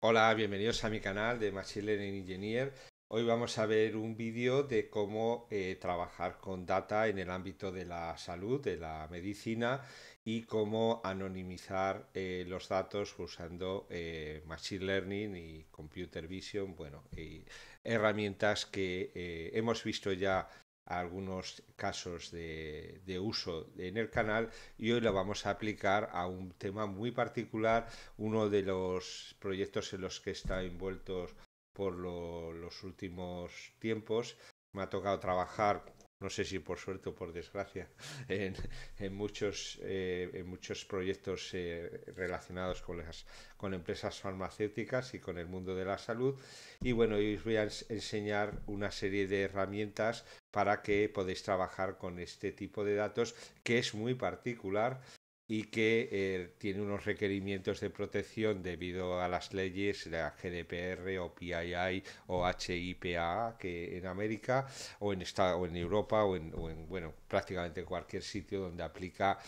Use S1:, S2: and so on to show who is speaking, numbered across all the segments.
S1: Hola, bienvenidos a mi canal de Machine Learning Engineer. Hoy vamos a ver un vídeo de cómo eh, trabajar con data en el ámbito de la salud, de la medicina y cómo anonimizar eh, los datos usando eh, Machine Learning y Computer Vision, bueno, herramientas que hemos visto ya algunos casos de, uso en el canal y hoy lo vamos a aplicar a un tema muy particular, uno de los proyectos en los que he estado envuelto por los últimos tiempos. Me ha tocado trabajar no sé si por suerte o por desgracia, eh, en, muchos, proyectos eh, relacionados con, las, con empresas farmacéuticas y con el mundo de la salud. Y bueno, hoy os voy a enseñar una serie de herramientas para que podáis trabajar con este tipo de datos que es muy particular y que eh, tiene unos requerimientos de protección debido a las leyes, la GDPR o PII o HIPAA, que en América o en, o en Europa o en, bueno, prácticamente cualquier sitio donde aplica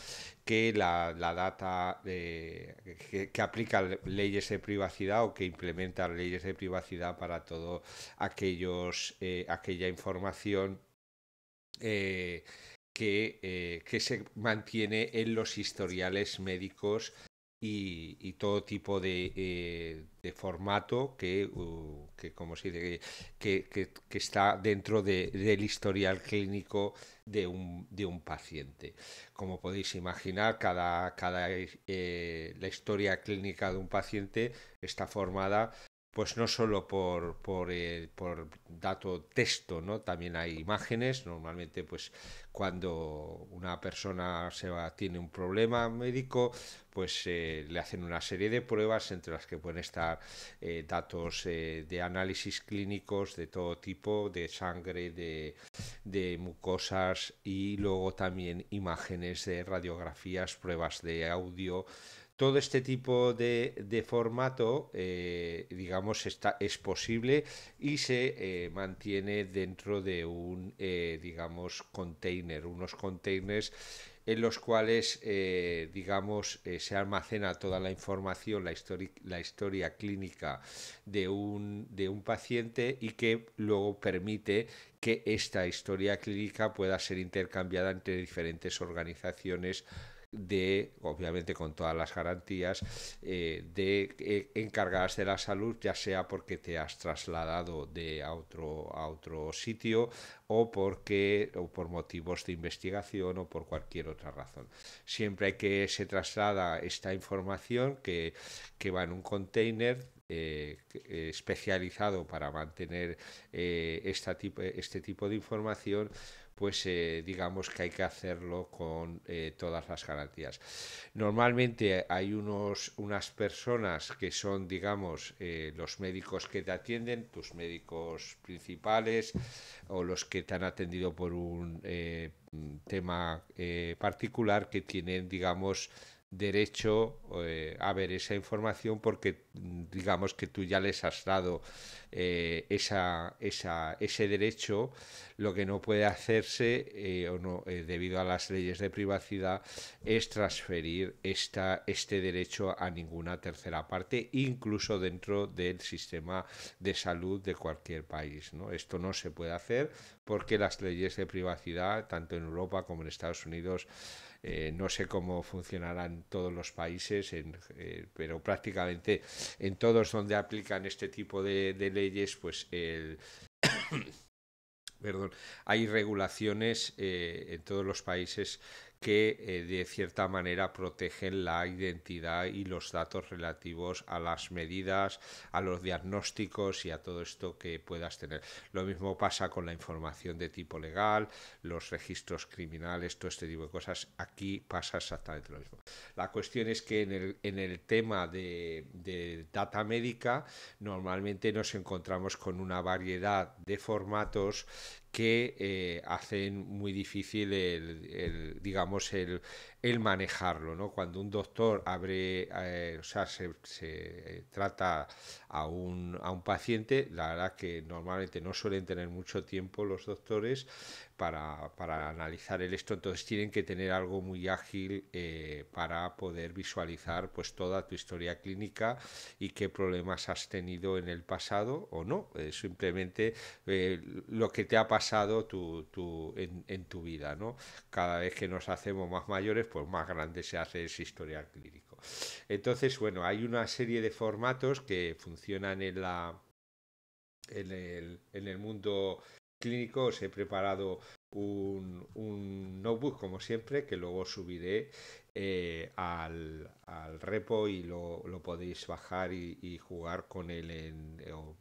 S1: que la, la data, de que, aplica leyes de privacidad o que implementa leyes de privacidad para todo aquellos, eh, aquella información eh, eh, que, se mantiene en los historiales médicos y, todo tipo de, eh, formato que, uh, como si que, está dentro del historial clínico de un, de un paciente. Como podéis imaginar, cada, cada, eh, la historia clínica de un paciente está formada pues no solo por, por, por dato texto, ¿no? también hay imágenes, normalmente pues cuando una persona se tiene un problema médico, pues eh, le hacen una serie de pruebas entre las que pueden estar eh, datos eh, de análisis clínicos de todo tipo, de sangre, de, mucosas y luego también imágenes de radiografías, pruebas de audio, todo este tipo de, formato, eh, digamos, está, es posible y se eh, mantiene dentro de un, eh, digamos, container, unos containers en los cuales, digamos, se almacena toda la información, la, la historia clínica de un, de un, paciente y que luego permite que esta historia clínica pueda ser intercambiada entre diferentes organizaciones de, obviamente con todas las garantías, eh, de eh, encargadas de la salud, ya sea porque te has trasladado de a otro, a otro sitio o porque o por motivos de investigación o por cualquier otra razón. Siempre hay que se traslada esta información que, que va en un container eh, especializado para mantener esta este tipo de información, pues eh, digamos que hay que hacerlo con eh, todas las garantías. Normalmente hay unos, unas personas que son, digamos, eh, los médicos que te atienden, tus médicos principales o los que te han atendido por un tema particular que tienen, digamos, derecho eh, a ver esa información porque digamos que tú ya les has dado eh, esa, ese derecho, lo que no puede hacerse eh, o no, debido a las leyes de privacidad es transferir esta, este derecho a ninguna tercera parte, incluso dentro del sistema de salud de cualquier país. ¿no? Esto no se puede hacer porque las leyes de privacidad, tanto en Europa como en Estados Unidos, eh, no sé cómo funcionarán todos los países, eh, pero prácticamente en todos donde aplican este tipo de, leyes, pues el... perdón, hay regulaciones eh, en todos los países que eh, de cierta manera protegen la identidad y los datos relativos a las medidas, a los diagnósticos y a todo esto que puedas tener. Lo mismo pasa con la información de tipo legal, los registros criminales, todo este tipo de cosas. Aquí pasa exactamente lo mismo. La cuestión es que en el, tema de, de data médica normalmente nos encontramos con una variedad de formatos que eh, hacen muy difícil el, digamos el, manejarlo cuando un doctor abre eh, se, se trata a un, a un, paciente la verdad que normalmente no suelen tener mucho tiempo los doctores para, analizar el esto, entonces tienen que tener algo muy ágil eh, para poder visualizar pues toda tu historia clínica y qué problemas has tenido en el pasado o no, simplemente eh, lo que te ha pasado en, tu vida, ¿no? Cada vez que nos hacemos más mayores, pues más grande se hace ese historial clínico. Entonces, bueno, hay una serie de formatos que funcionan en la en el, en el mundo clínico os he preparado un, notebook como siempre que luego subiré eh, al, repo y lo, podéis bajar y, jugar con él en, o,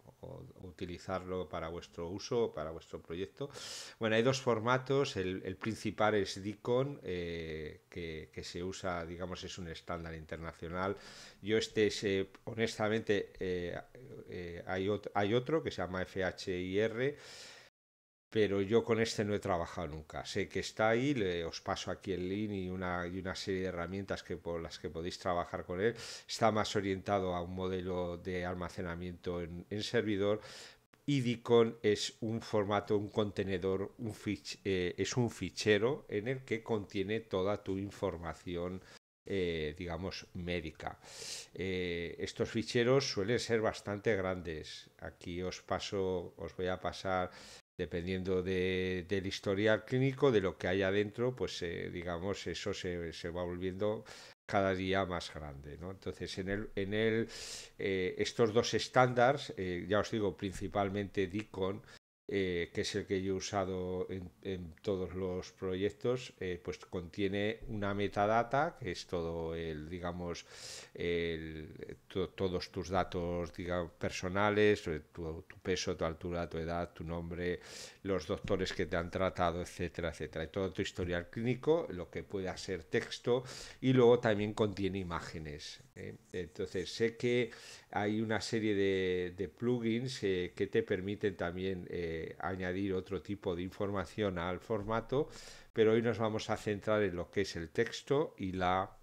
S1: utilizarlo para vuestro uso para vuestro proyecto. Bueno, hay dos formatos. El, el principal es DICON eh, que, se usa, digamos, es un estándar internacional. Yo este, honestamente, eh, hay, hay otro que se llama FHIR pero yo con este no he trabajado nunca. Sé que está ahí, os paso aquí el link y una, una serie de herramientas que, por las que podéis trabajar con él. Está más orientado a un modelo de almacenamiento en, servidor. idicon es un formato, un contenedor, un eh, es un fichero en el que contiene toda tu información eh, digamos, médica. Eh, estos ficheros suelen ser bastante grandes. Aquí os paso, os voy a pasar dependiendo del historial clínico, de lo que hay adentro, pues eh, digamos, eso se, se, va volviendo cada día más grande. ¿no? Entonces, en, el, en el, eh, estos dos estándares, eh, ya os digo, principalmente DICON. Eh, que es el que yo he usado en, todos los proyectos, eh, pues contiene una metadata, que es todo el, digamos, todos tus datos personales, eh, tu, tu, peso, tu altura, tu edad, tu nombre, los doctores que te han tratado, etcétera, etcétera. Y todo tu historial clínico, lo que pueda ser texto, y luego también contiene imágenes. ¿eh? Entonces, sé que hay una serie de, plugins eh, que te permiten también eh, añadir otro tipo de información al formato, pero hoy nos vamos a centrar en lo que es el texto y la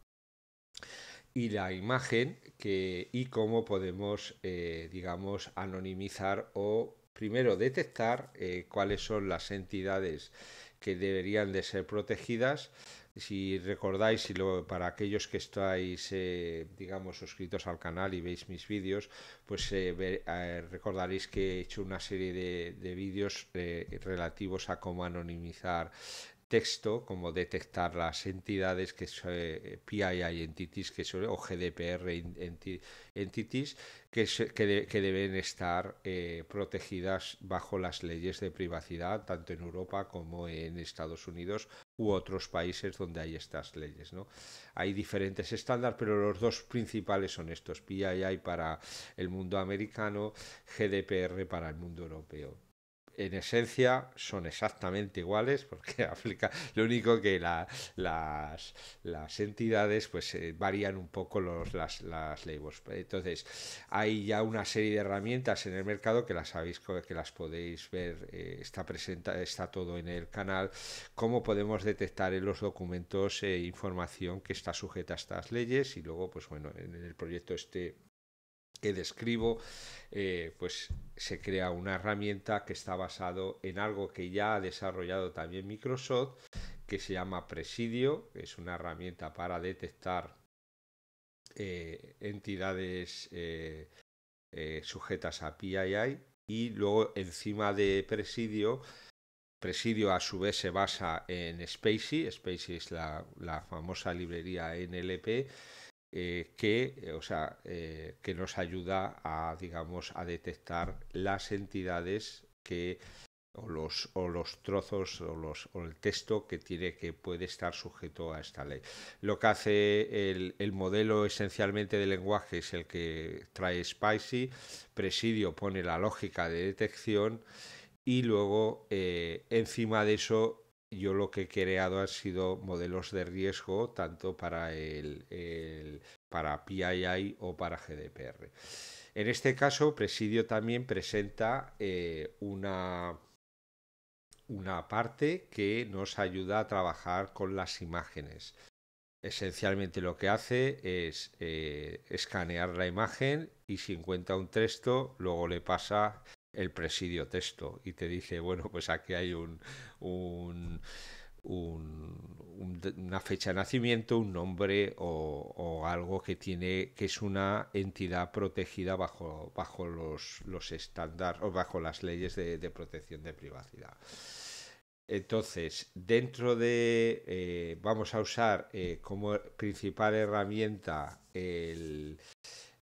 S1: y la imagen y cómo podemos, digamos, anonimizar o primero detectar cuáles son las entidades que deberían de ser protegidas si recordáis, si lo, para aquellos que estáis, eh, digamos, suscritos al canal y veis mis vídeos, pues eh, eh, recordaréis que he hecho una serie de, de vídeos relativos a cómo anonimizar texto, cómo detectar las entidades que son PII entities que son, o GDPR entities que, deben estar protegidas bajo las leyes de privacidad, tanto en Europa como en Estados Unidos, u otros países donde hay estas leyes. ¿no? Hay diferentes estándares, pero los dos principales son estos, PII para el mundo americano, GDPR para el mundo europeo en esencia son exactamente iguales, porque aplica, lo único que la, las, las, entidades pues eh, varían un poco los, las, las labels. Entonces, hay ya una serie de herramientas en el mercado que las sabéis que las podéis ver, eh, está presenta, está todo en el canal, cómo podemos detectar en los documentos eh, información que está sujeta a estas leyes y luego, pues bueno, en el proyecto este que describo, eh, pues se crea una herramienta que está basado en algo que ya ha desarrollado también Microsoft, que se llama Presidio, es una herramienta para detectar eh, entidades eh, sujetas a PII y luego encima de Presidio Presidio a su vez se basa en Spacey, Spacey es la, la famosa librería NLP, eh, que, eh, o sea, eh, que nos ayuda a, digamos, a detectar las entidades que o los, los trozos o, los, el texto que tiene que puede estar sujeto a esta ley. Lo que hace el, modelo esencialmente de lenguaje es el que trae Spicy, Presidio pone la lógica de detección y luego encima de eso yo lo que he creado han sido modelos de riesgo tanto para, el, para PII o para GDPR. En este caso, Presidio también presenta eh, una, una parte que nos ayuda a trabajar con las imágenes. Esencialmente lo que hace es eh, escanear la imagen y si encuentra un texto, luego le pasa el presidio texto y te dice, bueno, pues aquí hay un, un una fecha de nacimiento, un nombre o, algo que tiene que es una entidad protegida bajo, bajo los, los estándares o bajo las leyes de, protección de privacidad. Entonces, dentro de, eh, vamos a usar eh, como principal herramienta el,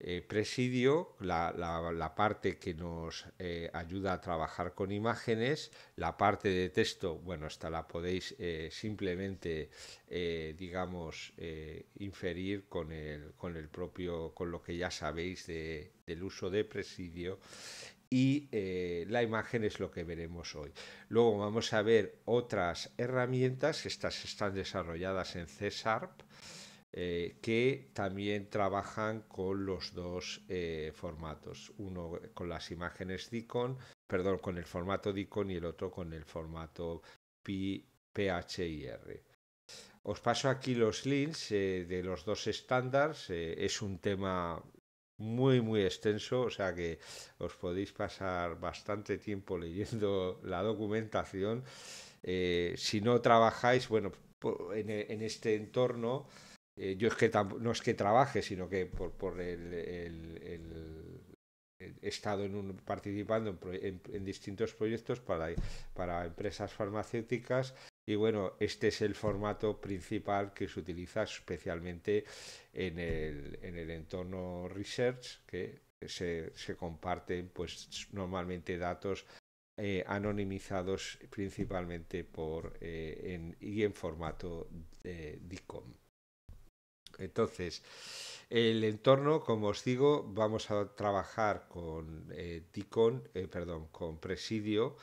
S1: eh, presidio, la, parte que nos eh, ayuda a trabajar con imágenes, la parte de texto, bueno, esta la podéis eh, simplemente, digamos, inferir con el, propio, con lo que ya sabéis del uso de presidio. Y la imagen es lo que veremos hoy. Luego vamos a ver otras herramientas, estas están desarrolladas en C eh, que también trabajan con los dos eh, formatos, uno con las imágenes Dicon, perdón, con el formato Dicon y el otro con el formato PHIR. Os paso aquí los links eh, de los dos estándares, es un tema muy muy extenso, o sea que os podéis pasar bastante tiempo leyendo la documentación. si no trabajáis, bueno, en este entorno, eh, yo es que no es que trabaje, sino que por, por el, he estado en participando en, distintos proyectos para, para empresas farmacéuticas y bueno, este es el formato principal que se utiliza especialmente en el, en el entorno research, que se, se comparten pues normalmente datos eh, anonimizados principalmente por, eh, en, y en formato de DICOM. Entonces, el entorno, como os digo, vamos a trabajar con eh, Ticon, eh, perdón, con Presidio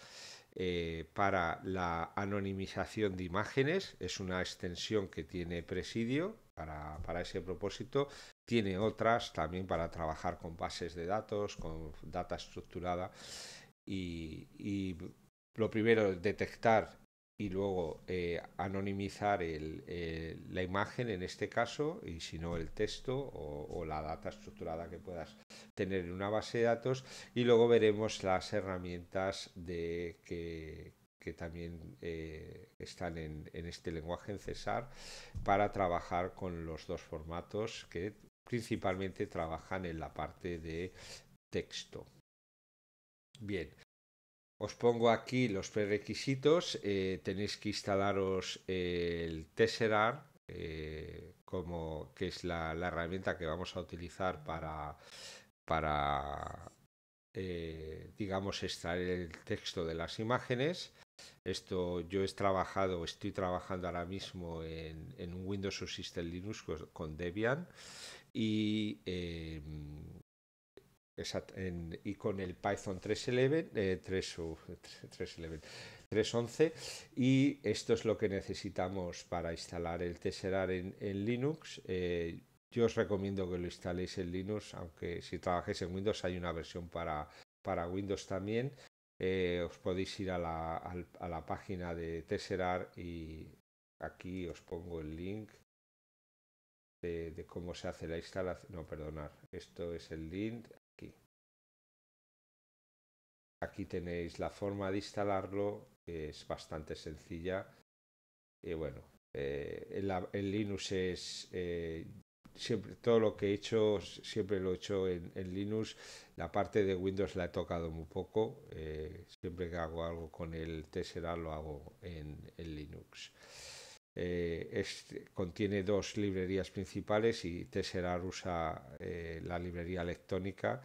S1: eh, para la anonimización de imágenes. Es una extensión que tiene Presidio para, ese propósito. Tiene otras también para trabajar con bases de datos, con data estructurada y, y lo primero, detectar y luego eh, anonimizar eh, la imagen en este caso y si no el texto o, la data estructurada que puedas tener en una base de datos y luego veremos las herramientas que, también eh, están en, en, este lenguaje en Cesar para trabajar con los dos formatos que principalmente trabajan en la parte de texto. Bien, os pongo aquí los prerequisitos. Eh, tenéis que instalaros eh, el Tesserar, eh, como, que es la, herramienta que vamos a utilizar para, digamos, extraer el texto de las imágenes. Esto yo he trabajado, estoy trabajando ahora mismo en, un Windows System Linux con, Debian y em, y con el Python 3.11, 3.11 eh, uh, y esto es lo que necesitamos para instalar el Tesserar en, Linux. Eh, yo os recomiendo que lo instaléis en Linux, aunque si trabajáis en Windows hay una versión para, para Windows también. Eh, os podéis ir a la, a la página de Tesserar y aquí os pongo el link de, de, cómo se hace la instalación. No, perdonar. Esto es el link. Aquí tenéis la forma de instalarlo, es bastante sencilla. Y bueno, eh, en, Linux es eh, siempre todo lo que he hecho, siempre lo he hecho en, Linux. La parte de Windows la he tocado muy poco. Eh, siempre que hago algo con el Tesseract lo hago en, Linux. Este, contiene dos librerías principales y Tesseract usa la librería electrónica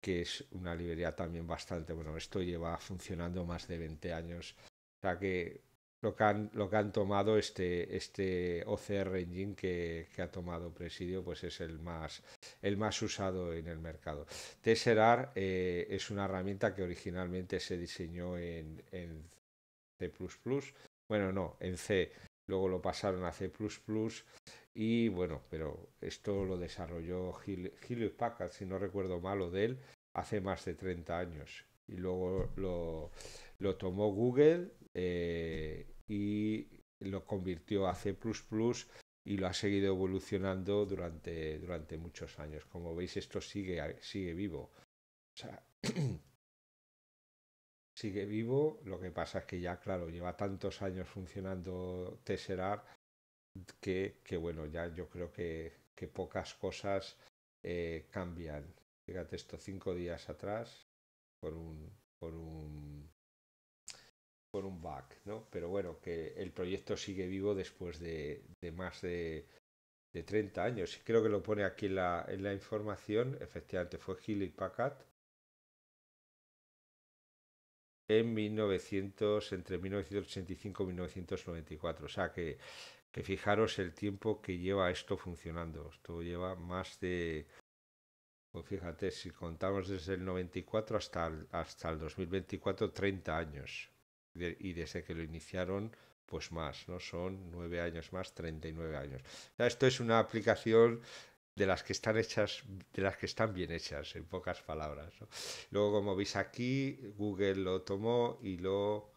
S1: que es una librería también bastante, bueno, esto lleva funcionando más de 20 años, o sea que lo que han, lo que han tomado este, este OCR Engine que, ha tomado Presidio, pues es el más, el más usado en el mercado. Tesserar eh, es una herramienta que originalmente se diseñó en, en C++, bueno, no, en C, luego lo pasaron a C++ y bueno, pero esto lo desarrolló Hewlett Packard, si no recuerdo mal, o él hace más de 30 años. Y luego lo, tomó Google eh, y lo convirtió a C++ y lo ha seguido evolucionando durante, durante muchos años. Como veis, esto sigue, sigue vivo. O sea, sigue vivo, lo que pasa es que ya, claro, lleva tantos años funcionando Tesseract que, bueno, ya yo creo que, pocas cosas eh, cambian. Fíjate esto, cinco días atrás, por un, por un, por un bug, ¿no? Pero bueno, que el proyecto sigue vivo después de, más de, de 30 años. y Creo que lo pone aquí en la, información, efectivamente fue Hewlett Packard en 1900, entre 1985 y 1994. O sea que, fijaros el tiempo que lleva esto funcionando. Esto lleva más de... Pues fíjate, si contamos desde el 94 hasta el, hasta el 2024, 30 años. Y desde que lo iniciaron, pues más, ¿no? Son nueve años más, 39 años. esto es una aplicación de las que están hechas, de las que están bien hechas, en pocas palabras. Luego, como veis aquí, Google lo tomó y lo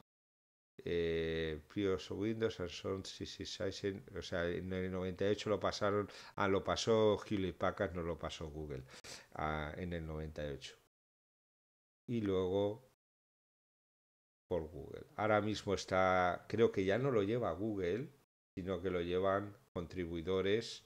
S1: eh, o Windows son o sea, en el 98 lo pasaron, ah, lo pasó Hewlett Packard, no lo pasó Google ah, en el 98. Y luego por Google. Ahora mismo está, creo que ya no lo lleva Google, sino que lo llevan contribuidores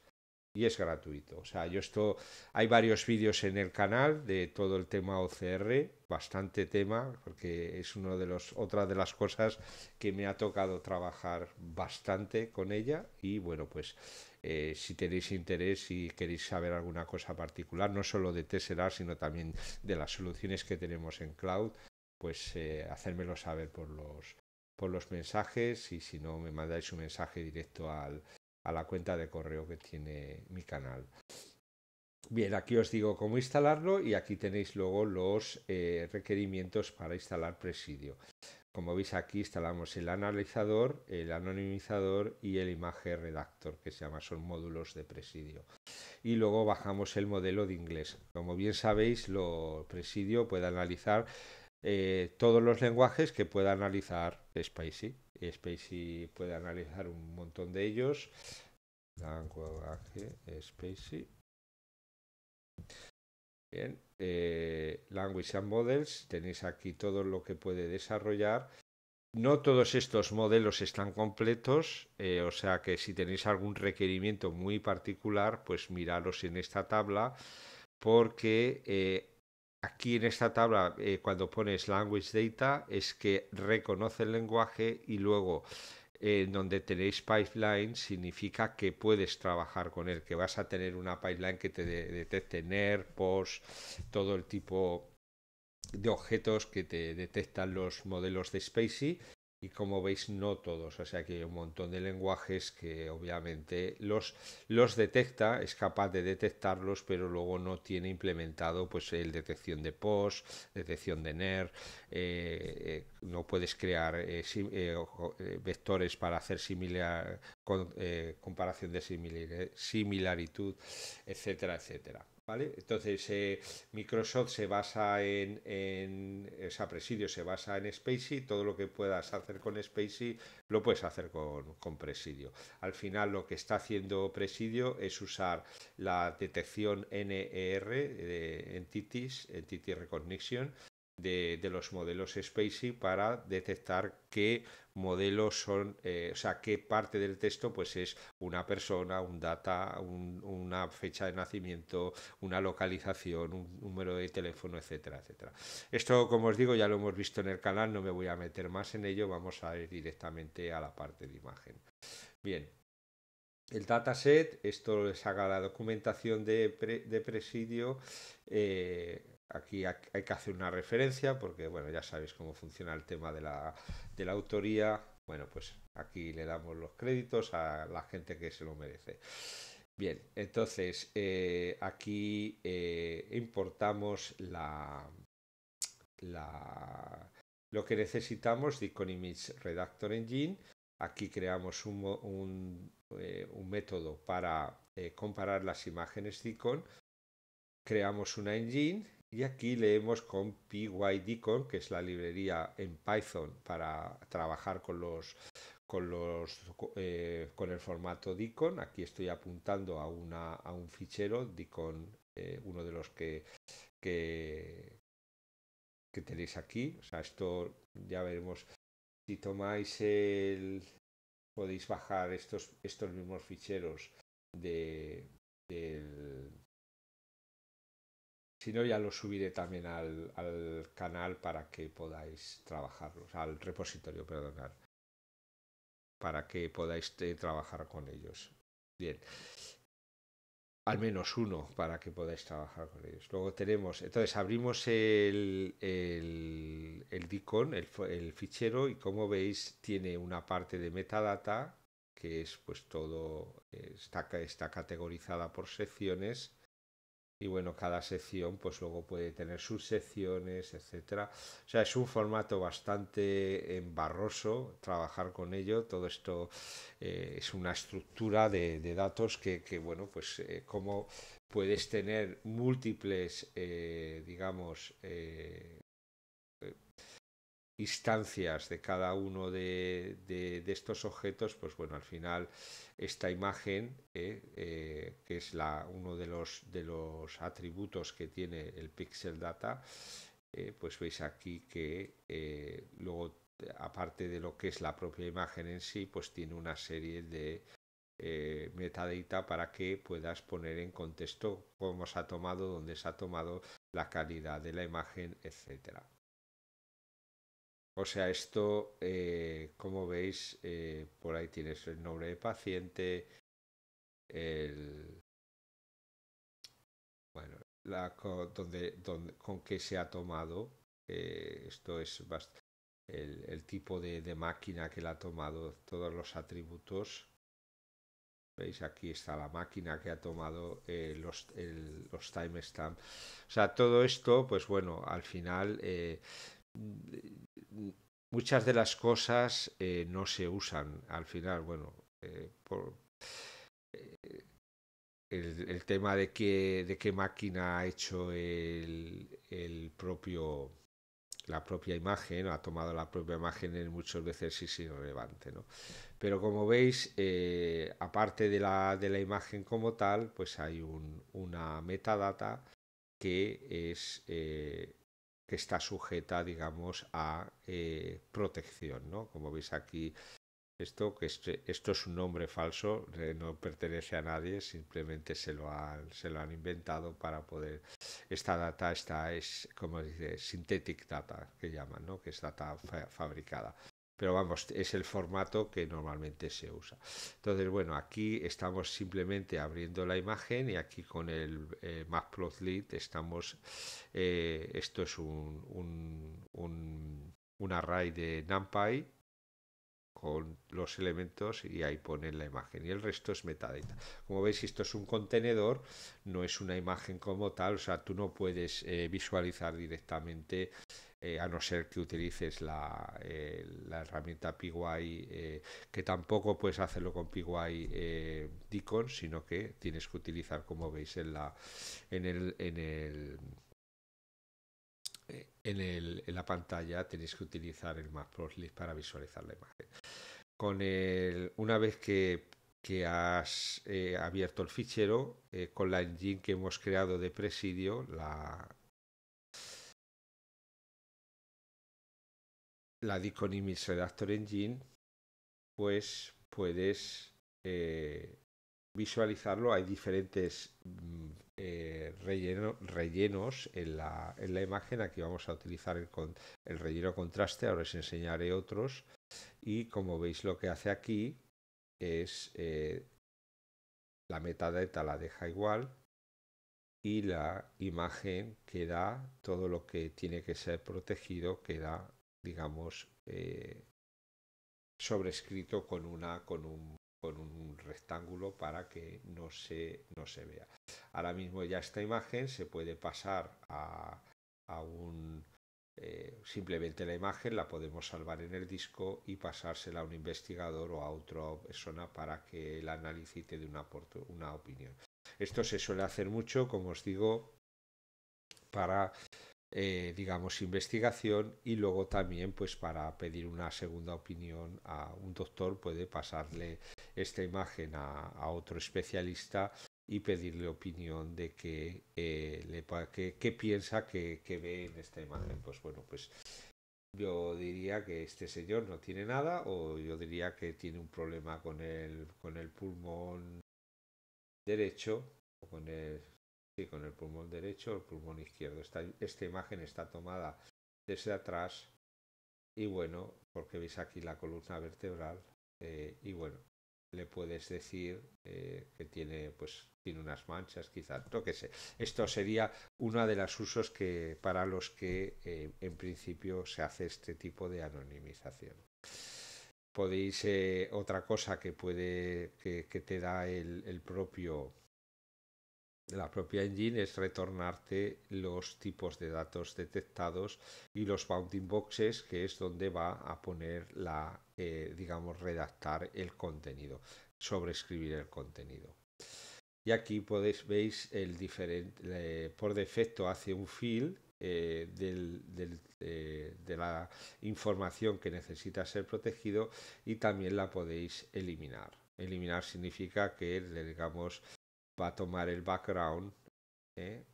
S1: y es gratuito. O sea, yo esto, hay varios vídeos en el canal de todo el tema OCR, bastante tema, porque es uno de los, otra de las cosas que me ha tocado trabajar bastante con ella y bueno, pues eh, si tenéis interés y queréis saber alguna cosa particular, no solo de Tesseract sino también de las soluciones que tenemos en cloud, pues eh, hacérmelo saber por los, por los mensajes y si no me mandáis un mensaje directo al, a la cuenta de correo que tiene mi canal. Bien, aquí os digo cómo instalarlo y aquí tenéis luego los eh, requerimientos para instalar Presidio. Como veis aquí instalamos el analizador, el anonimizador y el imagen redactor, que se llama, son módulos de Presidio. Y luego bajamos el modelo de inglés. Como bien sabéis, lo Presidio puede analizar eh, todos los lenguajes que pueda analizar Spacey. Spacey puede analizar un montón de ellos. Language, Bien, eh, Language and Models, tenéis aquí todo lo que puede desarrollar. No todos estos modelos están completos, eh, o sea que si tenéis algún requerimiento muy particular, pues miraros en esta tabla, porque Aquí en esta tabla, eh, cuando pones language data, es que reconoce el lenguaje y luego eh, en donde tenéis pipeline significa que puedes trabajar con él, que vas a tener una pipeline que te detecte NER, todo el tipo de objetos que te detectan los modelos de Spacey y como veis no todos, o sea que hay un montón de lenguajes que obviamente los, detecta, es capaz de detectarlos, pero luego no tiene implementado pues el detección de POS, detección de NER, eh, eh, no puedes crear eh, vectores para hacer similar, comparación de similaridad, similaritud, etcétera, etcétera. Entonces, eh, Microsoft se basa en, en o Presidio se basa en Spacey, todo lo que puedas hacer con Spacey lo puedes hacer con, con, Presidio. Al final lo que está haciendo Presidio es usar la detección NER de Entities, Entity Recognition, de, los modelos Spacey para detectar qué modelos son, eh, o sea, qué parte del texto pues es una persona, un data, una fecha de nacimiento, una localización, un número de teléfono, etcétera, etcétera. Esto, como os digo, ya lo hemos visto en el canal, no me voy a meter más en ello, vamos a ir directamente a la parte de imagen. Bien, el dataset, esto les haga la documentación de, de presidio, eh, Aquí hay que hacer una referencia porque, bueno, ya sabéis cómo funciona el tema de la, autoría. Bueno, pues aquí le damos los créditos a la gente que se lo merece. Bien, entonces eh, aquí eh, importamos lo que necesitamos de Image Redactor Engine. Aquí creamos un, eh, método para comparar las imágenes de Creamos una engine y aquí leemos con PyDicon, que es la librería en Python para trabajar con los con los eh, con el formato Dicon. Aquí estoy apuntando a una a un fichero Dicon, eh, uno de los que, que tenéis aquí. O sea, esto ya veremos si tomáis el podéis bajar estos estos mismos ficheros de del si no, ya lo subiré también al, al, canal para que podáis trabajarlos, al repositorio, perdonad, para que podáis eh, trabajar con ellos. Bien, al menos uno para que podáis trabajar con ellos. Luego tenemos, entonces abrimos el, el, el Dicon, el, el fichero, y como veis, tiene una parte de metadata que es pues todo, eh, está, está categorizada por secciones y bueno, cada sección pues luego puede tener sus secciones, etcétera. O sea, es un formato bastante embarroso trabajar con ello. Todo esto eh, es una estructura de, datos que, que, bueno, pues eh, como puedes tener múltiples, eh, digamos, instancias de cada uno de, estos objetos, pues bueno, al final esta imagen, eh, eh, que es la, uno de los, de los atributos que tiene el pixel data, eh, pues veis aquí que luego, aparte de lo que es la propia imagen en sí, pues tiene una serie de metadata para que puedas poner en contexto cómo se ha tomado, dónde se ha tomado, la calidad de la imagen, etcétera. O sea, esto, eh, como veis, eh, por ahí tienes el nombre de paciente, el... Bueno, con, donde, con qué se ha tomado. Eh, esto es el, tipo de, máquina que la ha tomado, todos los atributos. ¿Veis? Aquí está la máquina que ha tomado los, los timestamps. O sea, todo esto, pues bueno, al final muchas de las cosas eh, no se usan al final. Bueno, eh, por, eh, el, tema de qué, de qué máquina ha hecho el, propio la propia imagen, ha tomado la propia imagen muchas veces es irrelevante. ¿no? Pero como veis, aparte de la, de la imagen como tal, pues hay una metadata que es que está sujeta, digamos, a eh, protección, ¿no? Como veis aquí, esto, que este, esto es un nombre falso, eh, no pertenece a nadie, simplemente se lo, han, se lo han inventado para poder... Esta data esta es, como dice, synthetic data, que llaman, ¿no? Que es data fabricada. Pero vamos, es el formato que normalmente se usa. Entonces, bueno, aquí estamos simplemente abriendo la imagen y aquí con el eh, estamos, eh, esto es un, un, array de NumPy con los elementos y ahí ponen la imagen y el resto es metadata. Como veis esto es un contenedor, no es una imagen como tal, o sea, tú no puedes eh, visualizar directamente eh, a no ser que utilices la, eh, herramienta PY eh, que tampoco puedes hacerlo con PY DICON, sino que tienes que utilizar, como veis, en la en el en la pantalla tienes que utilizar el list para visualizar la imagen. Con una vez que, que has abierto el fichero, con la engine que hemos creado de presidio, la, la Disconimix Redactor Engine, pues puedes eh, visualizarlo. Hay diferentes mm, eh, rellenos en la, imagen. Aquí vamos a utilizar el, relleno contraste, ahora os enseñaré otros. Y como veis lo que hace aquí es eh, la metadata la deja igual y la imagen queda todo lo que tiene que ser protegido queda digamos, eh, sobrescrito con, una, con, un, con un rectángulo para que no se, no se vea. Ahora mismo ya esta imagen se puede pasar a, un... Eh, simplemente la imagen la podemos salvar en el disco y pasársela a un investigador o a otra persona para que la analice y te dé una, una opinión. Esto se suele hacer mucho, como os digo, para eh, digamos, investigación y luego también, pues para pedir una segunda opinión a un doctor, puede pasarle esta imagen a, otro especialista y pedirle opinión de que le que, piensa que, que, ve en esta imagen. Pues bueno, pues yo diría que este señor no tiene nada o yo diría que tiene un problema con el, con el pulmón derecho o con el con el pulmón derecho, el pulmón izquierdo. Esta, imagen está tomada desde atrás y bueno, porque veis aquí la columna vertebral eh, y bueno, le puedes decir eh, que tiene pues tiene unas manchas quizás, lo que sé esto sería uno de los usos que para los que eh, en principio se hace este tipo de anonimización podéis otra cosa que puede que, te da el propio la propia engine es retornarte los tipos de datos detectados y los bounding boxes que es donde va a poner la eh, digamos redactar el contenido sobrescribir el contenido y aquí podéis veis el diferente por defecto hace un fill eh, eh, de la información que necesita ser protegido y también la podéis eliminar Eliminar significa que, digamos, va a tomar el background ¿eh?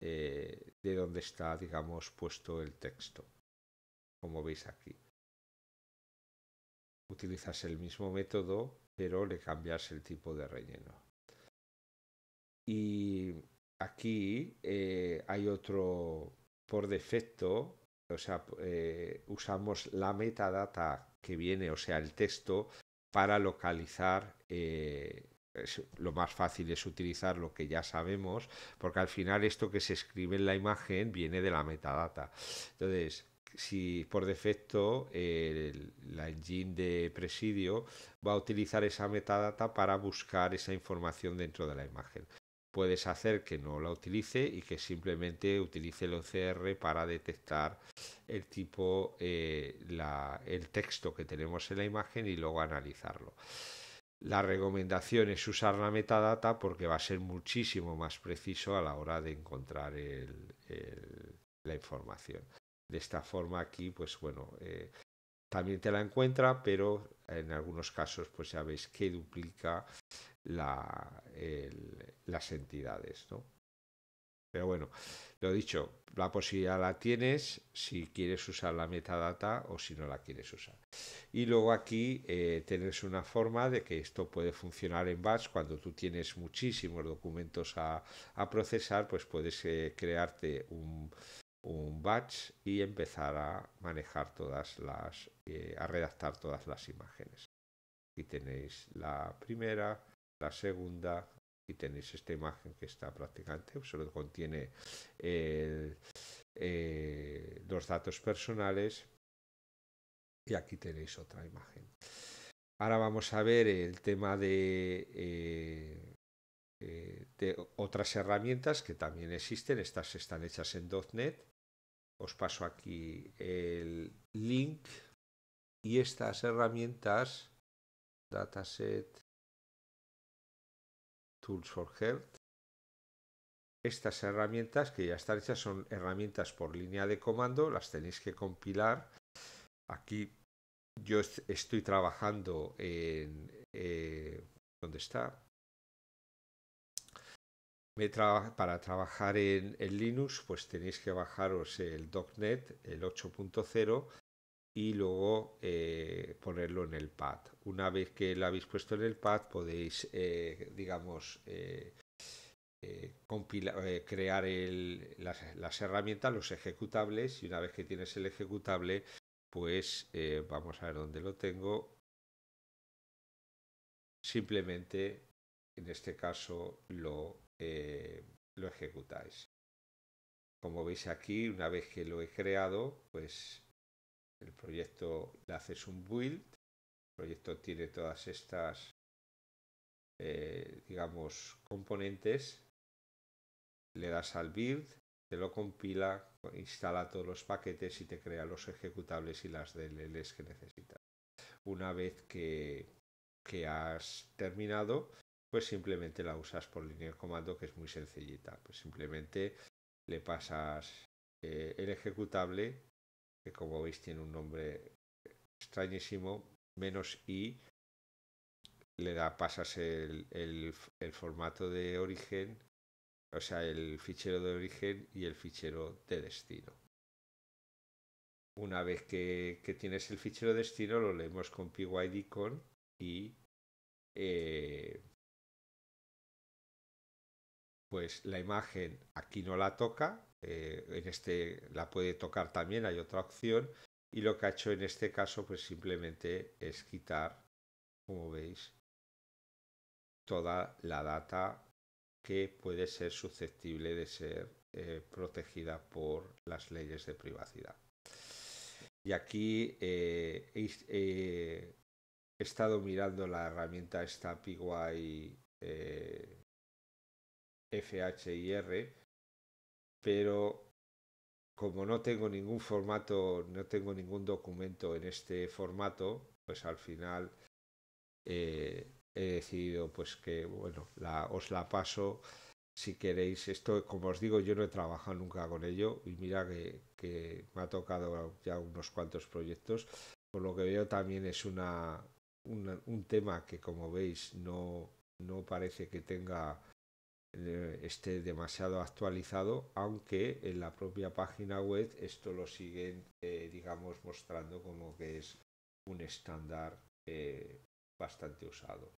S1: Eh, de donde está, digamos, puesto el texto, como veis aquí. Utilizas el mismo método, pero le cambias el tipo de relleno. Y aquí eh, hay otro por defecto, o sea, usamos la metadata que viene, o sea, el texto, para localizar lo más fácil es utilizar lo que ya sabemos, porque al final esto que se escribe en la imagen viene de la metadata. Entonces, si por defecto el, la engine de presidio va a utilizar esa metadata para buscar esa información dentro de la imagen. Puedes hacer que no la utilice y que simplemente utilice el OCR para detectar el tipo, eh, el texto que tenemos en la imagen y luego analizarlo. La recomendación es usar la metadata porque va a ser muchísimo más preciso a la hora de encontrar la información. De esta forma aquí, pues bueno, eh, también te la encuentra, pero en algunos casos pues ya veis que duplica las entidades, pero bueno, lo dicho, la posibilidad la tienes si quieres usar la metadata o si no la quieres usar. Y luego aquí eh, tienes una forma de que esto puede funcionar en batch. Cuando tú tienes muchísimos documentos a, procesar, pues puedes eh, crearte un, batch y empezar a manejar todas las, eh, a redactar todas las imágenes. Aquí tenéis la primera, la segunda, tenéis esta imagen que está prácticamente, solo contiene el, eh, los eh, datos personales. Y aquí tenéis otra imagen. Ahora vamos a ver el tema de, eh, de otras herramientas que también existen. Estas están hechas en .NET. Os paso aquí el link y estas herramientas, dataset, Tools for Health. Estas herramientas que ya están hechas son herramientas por línea de comando, las tenéis que compilar. Aquí yo estoy trabajando en... Eh, ¿Dónde está? para trabajar en, Linux, pues tenéis que bajaros el .NET, el 8.0 y luego eh, ponerlo en el pad. Una vez que lo habéis puesto en el pad podéis, eh, digamos, eh, crear las, herramientas, los ejecutables y una vez que tienes el ejecutable, pues vamos a ver dónde lo tengo. Simplemente, en este caso, lo, lo ejecutáis. Como veis aquí, una vez que lo he creado, pues el proyecto le haces un build, el proyecto tiene todas estas, eh, digamos, componentes, le das al build, te lo compila, instala todos los paquetes y te crea los ejecutables y las DLLs que necesitas. Una vez que, has terminado, pues simplemente la usas por línea de comando que es muy sencillita. Pues simplemente le pasas eh, el ejecutable que como veis tiene un nombre extrañísimo, menos i, le da, pasas el, formato de origen, o sea, el fichero de origen y el fichero de destino. Una vez que, tienes el fichero de destino, lo leemos con PYDCon y eh, pues la imagen aquí no la toca, eh, en este la puede tocar también, hay otra opción. Y lo que ha hecho en este caso, pues simplemente es quitar, como veis, toda la data que puede ser susceptible de ser eh, protegida por las leyes de privacidad. Y aquí eh, he, estado mirando la herramienta esta PY FHIR pero como no tengo ningún formato, no tengo ningún documento en este formato, pues al final eh, he decidido pues que, bueno, os la paso si queréis. Esto, como os digo, yo no he trabajado nunca con ello y mira que, me ha tocado ya unos cuantos proyectos. Por lo que veo también es un tema que, como veis, no parece que tenga eh, esté demasiado actualizado, aunque en la propia página web esto lo siguen, eh, digamos, mostrando como que es un estándar eh, bastante usado.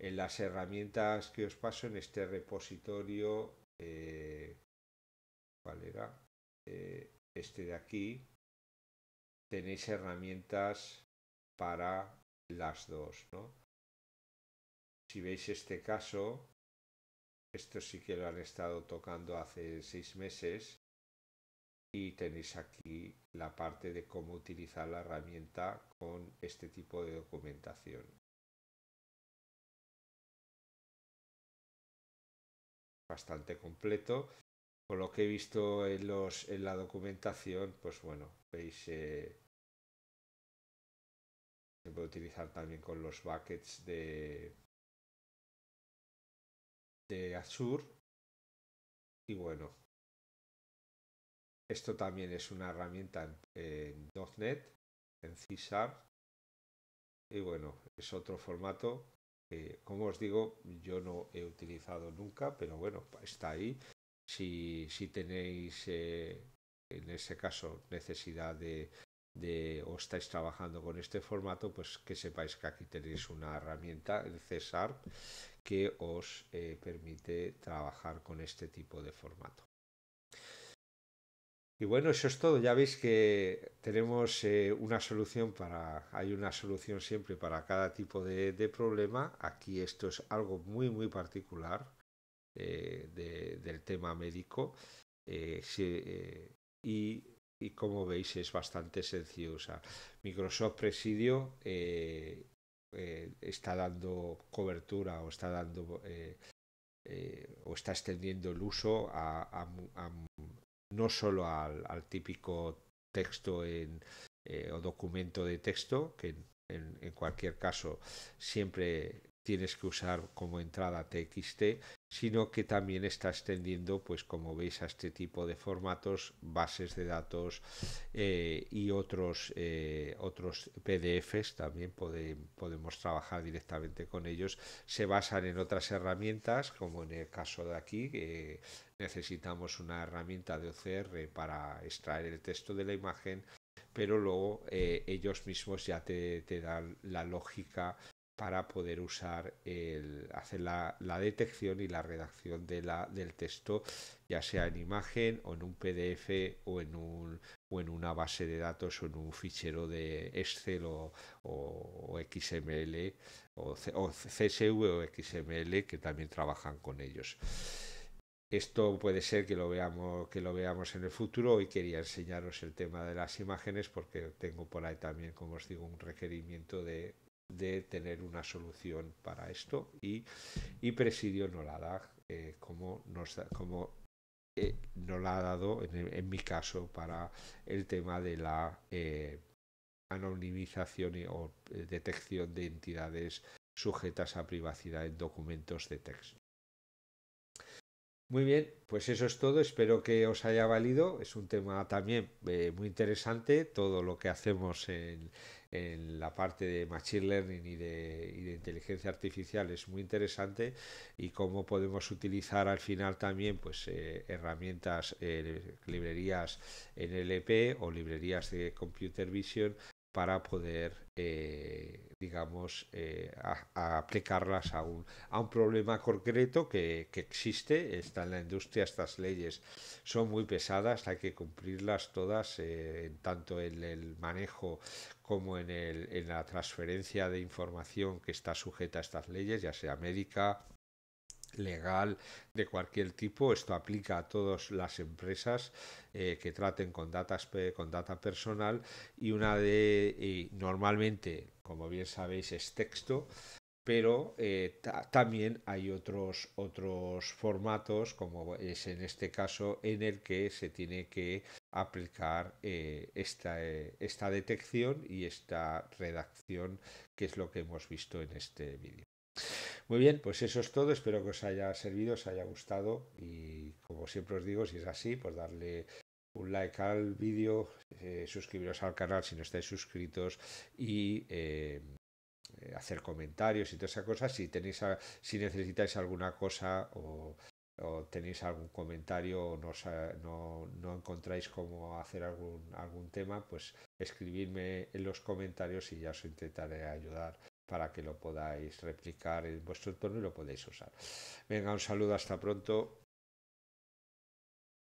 S1: En las herramientas que os paso en este repositorio, ¿cuál era? este de aquí, tenéis herramientas para las dos, ¿no? Si veis este caso, esto sí que lo han estado tocando hace seis meses y tenéis aquí la parte de cómo utilizar la herramienta con este tipo de documentación. Bastante completo. Con lo que he visto en, la documentación, pues bueno, veis... Eh, se puede utilizar también con los buckets de, de Azure. Y bueno, esto también es una herramienta en, .NET, en C Y bueno, es otro formato que, como os digo, yo no he utilizado nunca, pero bueno, está ahí. Si, si tenéis, eh, en ese caso, necesidad de, o estáis trabajando con este formato, pues que sepáis que aquí tenéis una herramienta, en C que os eh, permite trabajar con este tipo de formato. Y bueno, eso es todo. Ya veis que tenemos eh, una solución para, hay una solución siempre para cada tipo de, problema. Aquí esto es algo muy, muy particular eh, del tema médico. y, como veis es bastante sencillo Microsoft Presidio eh, está dando cobertura o está dando eh, eh, o está extendiendo el uso a, no solo al, típico texto en, o documento de texto que en, en, cualquier caso siempre tienes que usar como entrada txt, sino que también está extendiendo, pues como veis, a este tipo de formatos, bases de datos eh, y otros, eh, otros PDFs, también podemos trabajar directamente con ellos. Se basan en otras herramientas, como en el caso de aquí, que necesitamos una herramienta de OCR para extraer el texto de la imagen pero luego eh, ellos mismos ya te, te, dan la lógica para poder usar el, hacer la, detección y la redacción de la, del texto, ya sea en imagen o en un PDF o en, un, en una base de datos o en un fichero de Excel o, XML o, CSV o XML que también trabajan con ellos. Esto puede ser que lo veamos que lo veamos en el futuro. Hoy quería enseñaros el tema de las imágenes porque tengo por ahí también, como os digo, un requerimiento de de tener una solución para esto y, y Presidio no la da eh, como, como eh, no la ha dado en, mi caso para el tema de la eh, anonimización o detección de entidades sujetas a privacidad en documentos de texto. Muy bien, pues eso es todo. Espero que os haya valido. Es un tema también muy interesante, todo lo que hacemos en, en la parte de Machine Learning y de, inteligencia artificial es muy interesante y cómo podemos utilizar al final también pues, eh, herramientas, eh, librerías NLP o librerías de Computer Vision para poder, eh, digamos, eh, aplicarlas a un, a un, problema concreto que, existe. Está en la industria, estas leyes son muy pesadas, hay que cumplirlas todas, eh, tanto en el manejo como en, en la transferencia de información que está sujeta a estas leyes, ya sea médica, legal de cualquier tipo. Esto aplica a todas las empresas eh, que traten con, datas, con data personal y una de, eh, normalmente, como bien sabéis, es texto. Pero eh, también hay otros, otros formatos, como es en este caso, en el que se tiene que aplicar esta, esta detección y esta redacción, que es lo que hemos visto en este vídeo. Muy bien, pues eso es todo. Espero que os haya servido, os haya gustado. Y como siempre os digo, si es así, pues darle un like al vídeo, eh, suscribiros al canal si no estáis suscritos y eh, eh, hacer comentarios y toda esa cosa. Si tenéis si necesitáis alguna cosa o, tenéis algún comentario o no, encontráis cómo hacer algún, algún tema, pues escribidme en los comentarios y ya os intentaré ayudar para que lo podáis replicar en vuestro entorno y lo podáis usar. Venga, un saludo, hasta pronto.